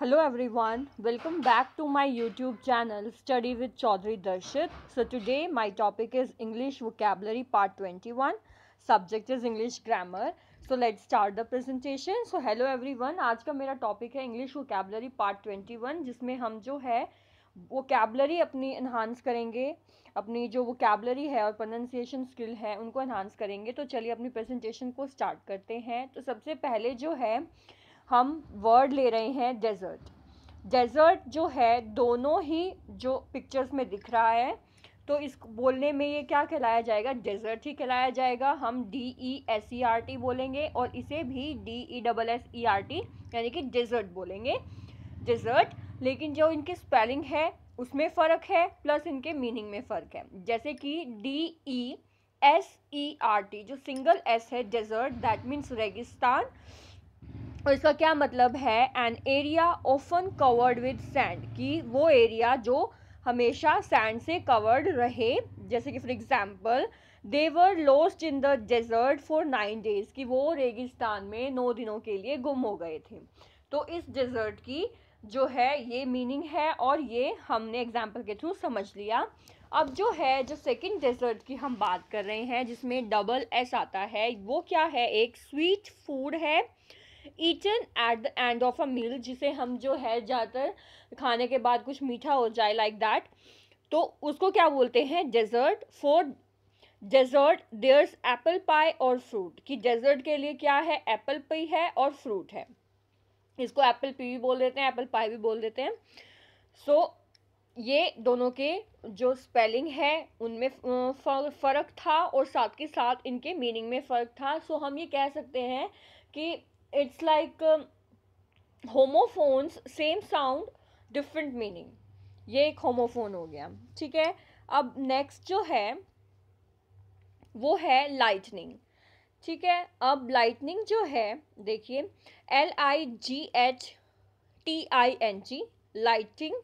Hello everyone welcome back to my YouTube channel study with Chaudhary Darshit so today my topic is English vocabulary part twenty one subject is English grammar so let's start the presentation so hello everyone आज का मेरा topic है English vocabulary part twenty one जिसमें हम जो है वो कैबलरी अपनी इन्हांस करेंगे अपनी जो वोकेबलरी है और प्रोनंसिएशन स्किल है उनको इन्हांस करेंगे तो चलिए अपनी प्रेजेंटेशन को स्टार्ट करते हैं तो सबसे पहले जो है हम वर्ड ले रहे हैं डेजर्ट डेजर्ट जो है दोनों ही जो पिक्चर्स में दिख रहा है तो इस बोलने में ये क्या कहलाया जाएगा डेजर्ट ही कहलाया जाएगा हम D E S E R T बोलेंगे और इसे भी D E double S E R T यानी कि डेजर्ट बोलेंगे डेजर्ट लेकिन जो इनकी स्पेलिंग है उसमें फ़र्क है प्लस इनके मीनिंग में फ़र्क है जैसे कि D E S E R T जो सिंगल एस है डेजर्ट दैट मीन्स रेगिस्तान और इसका क्या मतलब है an area often covered with sand कि वो एरिया जो हमेशा सैंड से कवर्ड रहे जैसे कि for example they were lost in the desert for nine days कि वो रेगिस्तान में नौ दिनों के लिए गुम हो गए थे तो इस डेजर्ट की जो है ये मीनिंग है और ये हमने एग्जाम्पल के थ्रू समझ लिया अब जो है जो सेकंड डेजर्ट की हम बात कर रहे हैं जिसमें डबल एस आता है वो क्या है एक स्वीट फूड है eaten at the end of a meal जिसे हम जो है ज़्यादातर खाने के बाद कुछ मीठा हो जाए लाइक दैट तो उसको क्या बोलते हैं dessert for dessert there's apple pie और फ्रूट कि डेजर्ट के लिए क्या है एप्पल पी है और फ्रूट है इसको एप्पल पी भी बोल देते हैं एप्पल पाई भी बोल देते हैं सो so, ये दोनों के जो स्पेलिंग है उनमें फ़र्क था और साथ के साथ इनके मीनिंग में फ़र्क था सो so, हम ये कह सकते हैं कि it's like um, homophones same sound different meaning ये एक होमोफोन हो गया ठीक है अब नेक्स्ट जो है वो है लाइटनिंग ठीक है अब लाइटनिंग जो है देखिए L I G H T I N G lighting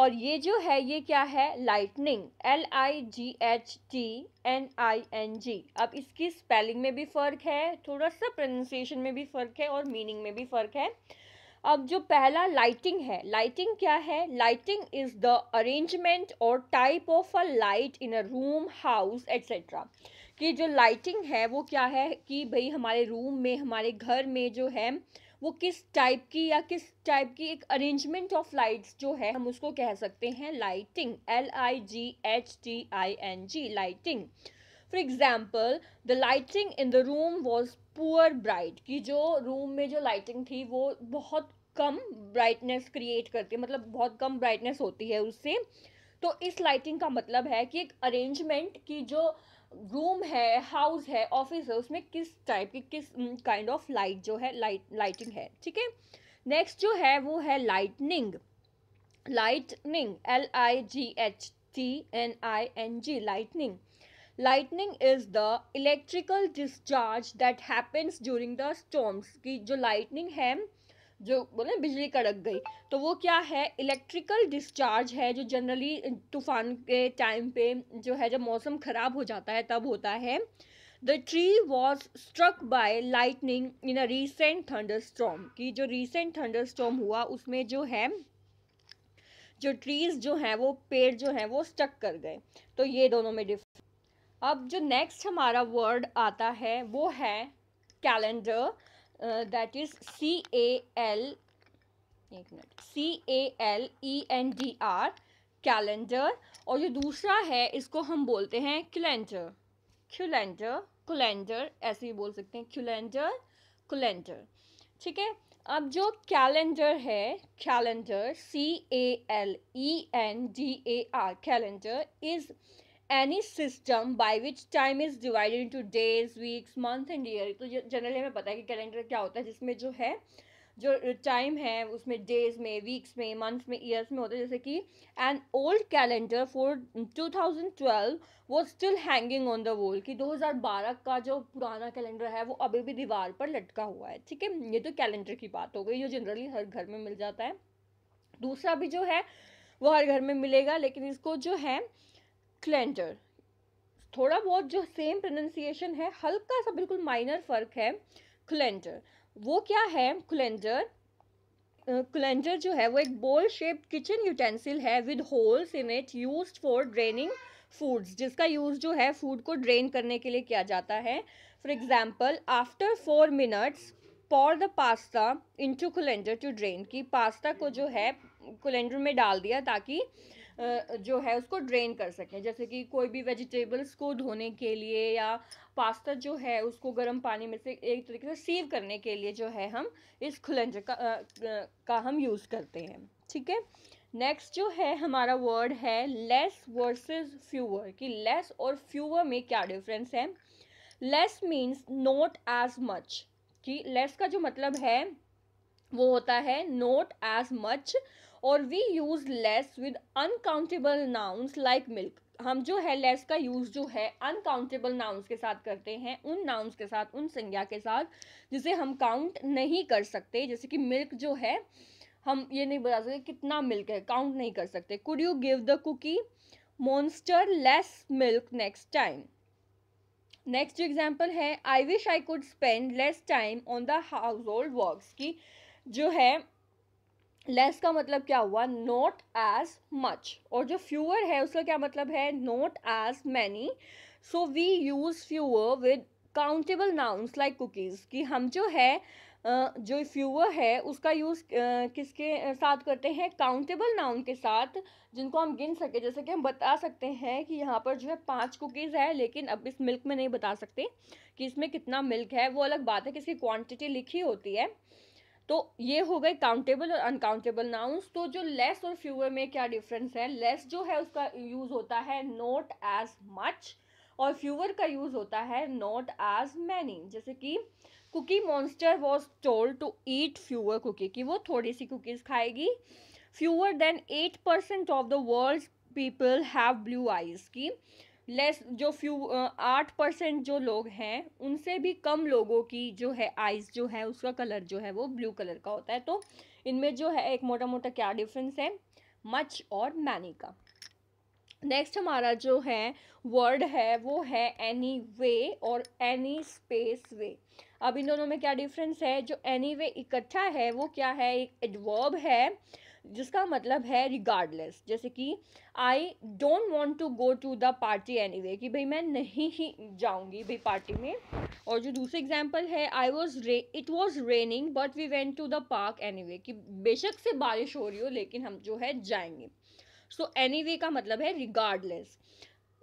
और ये जो है ये क्या है lightning L I G H T N I N G अब इसकी स्पेलिंग में भी फ़र्क है थोड़ा सा प्रोनाशिएशन में भी फ़र्क है और मीनिंग में भी फ़र्क है अब जो पहला लाइटिंग है लाइटिंग क्या है लाइटिंग इज़ द अरेंजमेंट और type of a light in a room house etcetera कि जो लाइटिंग है वो क्या है कि भाई हमारे रूम में हमारे घर में जो है वो किस टाइप की या किस टाइप की एक अरेंजमेंट ऑफ लाइट्स जो है हम उसको कह सकते हैं lighting L I G H T I N G lighting for example the lighting in the room was poor bright कि जो रूम में जो लाइटिंग थी वो बहुत कम ब्राइटनेस क्रिएट करती है मतलब बहुत कम ब्राइटनेस होती है उससे तो इस लाइटिंग का मतलब है कि एक अरेंजमेंट की जो रूम है हाउस है ऑफिस है उसमें किस टाइप की किस काइंड ऑफ लाइट जो है लाइट लाइटिंग है ठीक है नेक्स्ट जो है वो है lightning lightning L I G H T N I N G lightning lightning is the electrical discharge that happens during the storms की जो लाइटनिंग है जो बोले बिजली कड़क गई तो वो क्या है इलेक्ट्रिकल डिस्चार्ज है जो जनरली तूफान के टाइम पे जो है जब मौसम ख़राब हो जाता है तब होता है the tree was struck by lightning in a recent thunderstorm कि जो रिसेंट थंडर स्टॉम हुआ उसमें जो है जो ट्रीज़ जो हैं वो पेड़ जो हैं वो स्टक कर गए तो ये दोनों में डिफ अब जो नेक्स्ट हमारा वर्ड आता है वो है calendar that is C A L एक minute C A L E N D R calendar और जो दूसरा है इसको हम बोलते हैं कैलेंडर क्यूलेंजर कुलेंजर ऐसे ही बोल सकते हैं क्यूलेंजर कुलेंजर ठीक है अब जो कैलेंडर है calendar C A L E N D A R calendar is any system by which time is divided into days weeks month and year तो जनरली हमें पता है कि कैलेंडर क्या होता है जिसमें जो है जो टाइम है उसमें डेज में वीक्स में मंथ्स में ईयर्स में होते हैं जैसे कि एन ओल्ड कैलेंडर फॉर 2012 वो still hanging on the wall कि 2012 का जो पुराना कैलेंडर है वो अभी भी दीवार पर लटका हुआ है ठीक है ये तो कैलेंडर की बात हो गई जो जनरली हर घर में मिल जाता है दूसरा भी जो है वो हर घर में मिलेगा लेकिन इसको जो है क्लेंजर थोड़ा बहुत जो सेम प्रोनाउंसिएशन है हल्का सा बिल्कुल माइनर फर्क है क्लेंजर वो क्या है क्लेंजर क्लेंजर जो है वो एक बोल शेप किचन यूटेंसिल है with holes in it use for draining foods जिसका यूज़ जो है फूड को ड्रेन करने के लिए किया जाता है for example after four minutes pour the pasta into colander to drain की पास्ता को जो है कुलेंडर में डाल दिया ताकि uh, जो है उसको ड्रेन कर सकें जैसे कि कोई भी वेजिटेबल्स को धोने के लिए या पास्ता जो है उसको गर्म पानी में से एक तरीके से सीव करने के लिए जो है हम इस खुलंजर का का हम यूज़ करते हैं ठीक है नेक्स्ट जो है हमारा वर्ड है लेस वर्सेस फ्यूअर कि लेस और फ्यूअर में क्या डिफरेंस है less means not as much कि लेस का जो मतलब है वो होता है नोट एज मच और we use less with uncountable nouns like milk हम जो है लेस का यूज़ जो है अनकाउंटेबल नाउन्स के साथ करते हैं उन नाउन्स के साथ उन संज्ञा के साथ जिसे हम काउंट नहीं कर सकते जैसे कि मिल्क जो है हम ये नहीं बता सकते कितना मिल्क है काउंट नहीं कर सकते could you give the cookie monster less milk next time next जो एग्जाम्पल है I wish I could spend less time on the household works की जो है लेस का मतलब क्या हुआ नॉट एज मच और जो फ्यूअर है उसका क्या मतलब है not as many so we use fewer with countable nouns like cookies कि हम जो है जो फ्यूअर है उसका यूज़ किसके साथ करते हैं काउंटेबल नाउन के साथ जिनको हम गिन सके जैसे कि हम बता सकते हैं कि यहाँ पर जो है पांच कुकीज़ है लेकिन अब इस मिल्क में नहीं बता सकते कि इसमें कितना मिल्क है वो अलग बात है कि इसकी क्वांटिटी लिखी होती है तो ये हो गए काउंटेबल और अनकाउंटेबल नाउन्स तो जो लेस और फ्यूअर में क्या डिफरेंस है लेस जो है उसका यूज़ होता है नॉट एज मच और फ्यूअर का यूज़ होता है नॉट एज मैनी जैसे कि cookie monster was told to eat fewer cookie कि वो थोड़ी सी कुकीज़ खाएगी fewer than eight percent of the world people have blue eyes की लेस जो फ्यू आठ परसेंट जो लोग हैं उनसे भी कम लोगों की जो है आइज़ जो है उसका कलर जो है वो ब्लू कलर का होता है तो इनमें जो है एक मोटा मोटा क्या डिफरेंस है मच और मैनी का नेक्स्ट हमारा जो है वर्ड है वो है एनी वे और एनी स्पेस वे अब इन दोनों में क्या डिफरेंस है जो एनी वे इकट्ठा है वो क्या है एक एडवर्ब है जिसका मतलब है रिगार्डलेस जैसे कि I don't want to go to the party way कि भाई मैं नहीं ही जाऊँगी भाई पार्टी में और जो दूसरा एग्जाम्पल है आई वॉज रे it was raining but we went to the park anyway कि बेशक से बारिश हो रही हो लेकिन हम जो है जाएंगे सो एनी वे का मतलब है regardless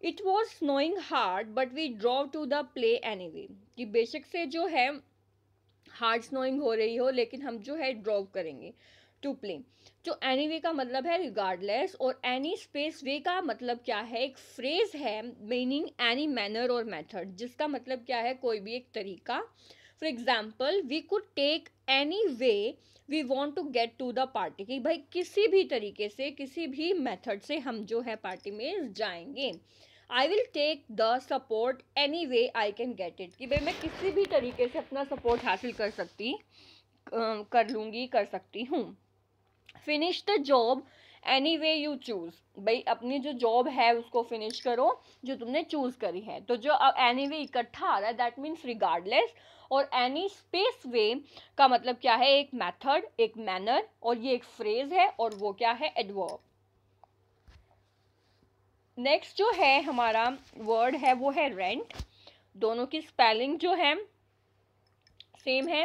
it was snowing hard but we drove to the play anyway कि बेशक से जो है हार्ड स्नोइंग हो रही हो लेकिन हम जो है ड्रॉव करेंगे टू प्ले जो एनी वे का मतलब है रिगार्डलेस और एनी स्पेस वे का मतलब क्या है एक फ्रेज है मीनिंग एनी मैनर और मेथड जिसका मतलब क्या है कोई भी एक तरीका for example we could take any way we want to get to the party कि भाई किसी भी तरीके से किसी भी मेथड से हम जो है पार्टी में जाएंगे I will take the support any way I can get it कि भाई मैं किसी भी तरीके से अपना सपोर्ट हासिल कर सकती कर लूँगी कर सकती हूँ finish the job any way you choose भाई अपनी जो जॉब है उसको फिनिश करो जो तुमने चूज़ करी है तो जो अब एनी वे इकट्ठा आ रहा है दैट मीन्स रिगार्डलेस और एनी स्पेस वे का मतलब क्या है एक मैथड एक मैनर और ये एक फ्रेज है और वो क्या है एडवर्ब नेक्स्ट जो है हमारा वर्ड है वो है रेंट दोनों की स्पेलिंग जो है सेम है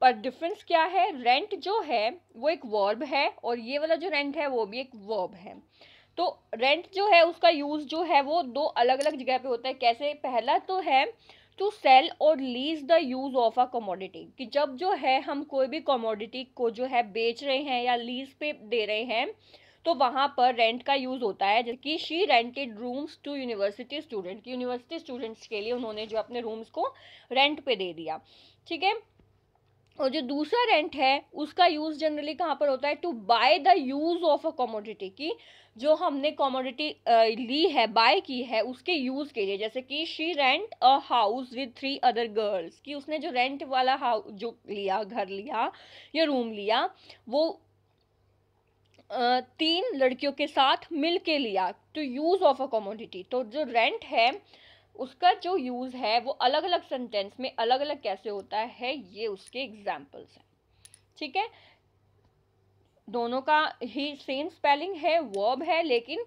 पर डिफरेंस क्या है रेंट जो है वो एक वर्ब है और ये वाला जो रेंट है वो भी एक वर्ब है तो रेंट जो है उसका यूज़ जो है वो दो अलग अलग जगह पे होता है कैसे पहला तो है टू सेल और lease the use of a commodity कि जब जो है हम कोई भी कमोडिटी को जो है बेच रहे हैं या लीज पे दे रहे हैं तो वहाँ पर रेंट का यूज़ होता है जबकि she rented rooms to university student university students के लिए उन्होंने जो अपने रूम्स को रेंट पे दे दिया ठीक है और जो दूसरा रेंट है उसका यूज़ जनरली कहाँ पर होता है to buy the use of a commodity की जो हमने कमोडिटी ली है बाय की है उसके यूज़ के लिए जैसे कि she rent a house with three other girls कि उसने जो रेंट वाला हाउस जो लिया घर लिया या रूम लिया वो तीन लड़कियों के साथ मिल के लिया to use of a commodity तो जो रेंट है उसका जो यूज़ है वो अलग अलग सेंटेंस में अलग अलग कैसे होता है ये उसके एग्जाम्पल्स हैं ठीक है दोनों का ही सेम स्पेलिंग है वर्ब है लेकिन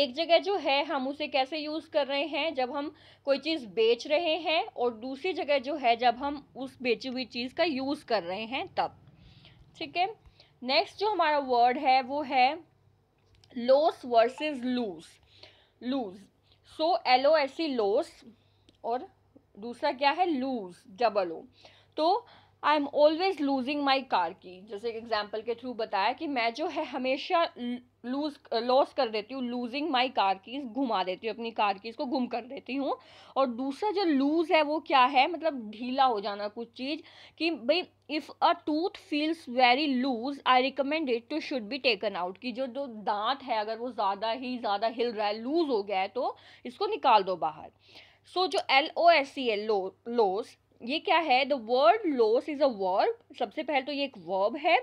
एक जगह जो है हम उसे कैसे यूज़ कर रहे हैं जब हम कोई चीज़ बेच रहे हैं और दूसरी जगह जो है जब हम उस बेची हुई चीज़ का यूज़ कर रहे हैं तब ठीक है नेक्स्ट जो हमारा वर्ड है वो है lose versus loose loose so L O S C lose और दूसरा क्या है लूज डबल ओ तो I am always losing my car key जैसे एग्जाम्पल के थ्रू बताया कि मैं जो है हमेशा लूज लॉस uh, कर देती हूँ लूजिंग माई कार कीज घुमा देती हूँ अपनी कार कीज को गुम कर देती हूँ और दूसरा जो लूज है वो क्या है मतलब ढीला हो जाना कुछ चीज़ कि भाई if a tooth feels very loose I recommend it to should be taken out कि जो जो दांत है अगर वो ज़्यादा ही ज़्यादा हिल रहा है लूज़ हो गया है तो इसको निकाल दो बाहर सो so, जो L O S C L lose ये क्या है the word lose is a verb सबसे पहले तो ये एक वर्ब है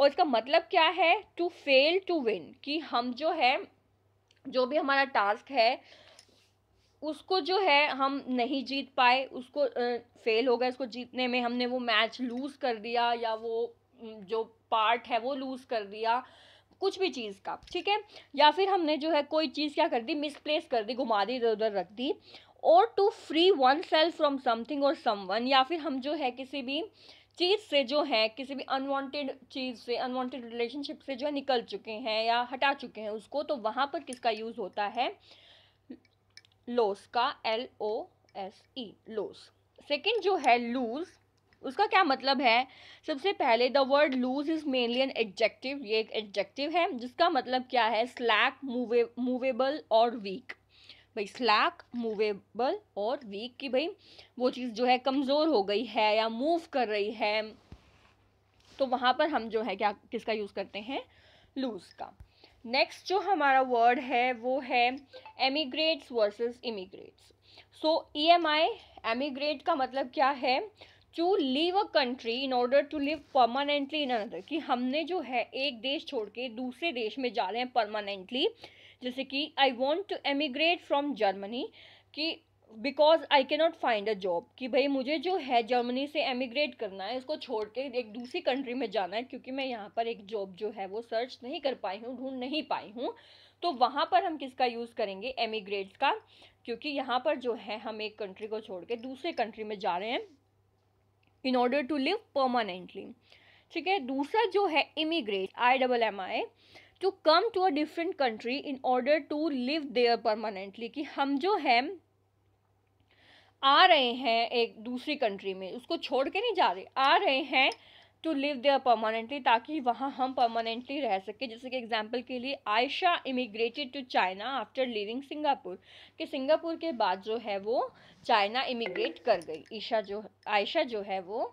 और इसका मतलब क्या है टू फेल टू विन कि हम जो है जो भी हमारा टास्क है उसको जो है हम नहीं जीत पाए उसको फेल हो गए उसको जीतने में हमने वो मैच लूज़ कर दिया या वो जो पार्ट है वो लूज़ कर दिया कुछ भी चीज़ का ठीक है या फिर हमने जो है कोई चीज़ क्या कर दी मिसप्लेस कर दी घुमा दी इधर उधर रख दी और to free oneself from something और समवन या फिर हम जो है किसी भी चीज़ से जो है किसी भी अनवांटेड चीज़ से अनवांटेड रिलेशनशिप से जो है निकल चुके हैं या हटा चुके हैं उसको तो वहाँ पर किसका यूज़ होता है लोस का L O S E lose second जो है लूज उसका क्या मतलब है सबसे पहले the word loose is mainly an adjective ये एक एडजेक्टिव है जिसका मतलब क्या है स्लैक मूवे मूवेबल और वीक भाई स्लैक मूवेबल और वीक की भाई वो चीज़ जो है कमज़ोर हो गई है या मूव कर रही है तो वहाँ पर हम जो है क्या किसका यूज़ करते हैं लूज़ का नेक्स्ट जो हमारा वर्ड है वो है emigrates versus immigrates so E M I emigrate का मतलब क्या है to leave a country in order to live permanently in another कि हमने जो है एक देश छोड़ के दूसरे देश में जा रहे हैं परमानेंटली जैसे कि I want to emigrate from Germany कि because I can not find a job कि भाई मुझे जो है जर्मनी से एमिग्रेट करना है इसको छोड़ के एक दूसरी कंट्री में जाना है क्योंकि मैं यहाँ पर एक जॉब जो है वो सर्च नहीं कर पाई हूँ ढूंढ नहीं पाई हूँ तो वहाँ पर हम किसका यूज़ करेंगे एमिग्रेट का क्योंकि यहाँ पर जो है हम एक कंट्री को छोड़ के दूसरे कंट्री में जा रहे हैं in order to live permanently ठीक है दूसरा जो है immigrate I double M I to come to a different country in order to live there permanently कि हम जो है आ रहे हैं एक दूसरी कंट्री में उसको छोड़ के नहीं जा रहे आ रहे हैं टू लिव देयर परमानेंटली ताकि वहाँ हम परमानेंटली रह सकें जैसे कि एग्जाम्पल के लिए Ayesha immigrated to China after living Singapore कि सिंगापुर के बाद जो है वो चाइना इमिग्रेट कर गई ईशा जो आयशा जो है वो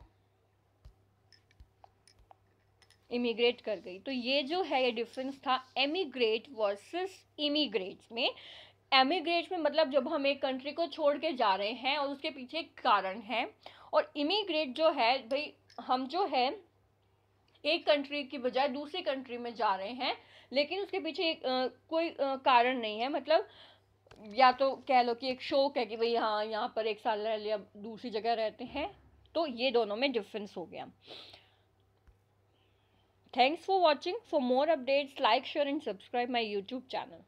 इमिग्रेट कर गई तो ये जो है ये डिफरेंस था एमिग्रेट वर्सेस इमिग्रेट में एमिग्रेट में मतलब जब हम एक कंट्री को छोड़ के जा रहे हैं और उसके पीछे एक कारण है और इमिग्रेट जो है भाई हम जो है एक कंट्री की बजाय दूसरी कंट्री में जा रहे हैं लेकिन उसके पीछे एक, आ, कोई आ, कारण नहीं है मतलब या तो कह लो कि एक शौक है कि भाई हाँ यहाँ पर एक साल रह लिया दूसरी जगह रहते हैं तो ये दोनों में डिफरेंस हो गया Thanks for watching. For more updates, like, share and subscribe my YouTube channel.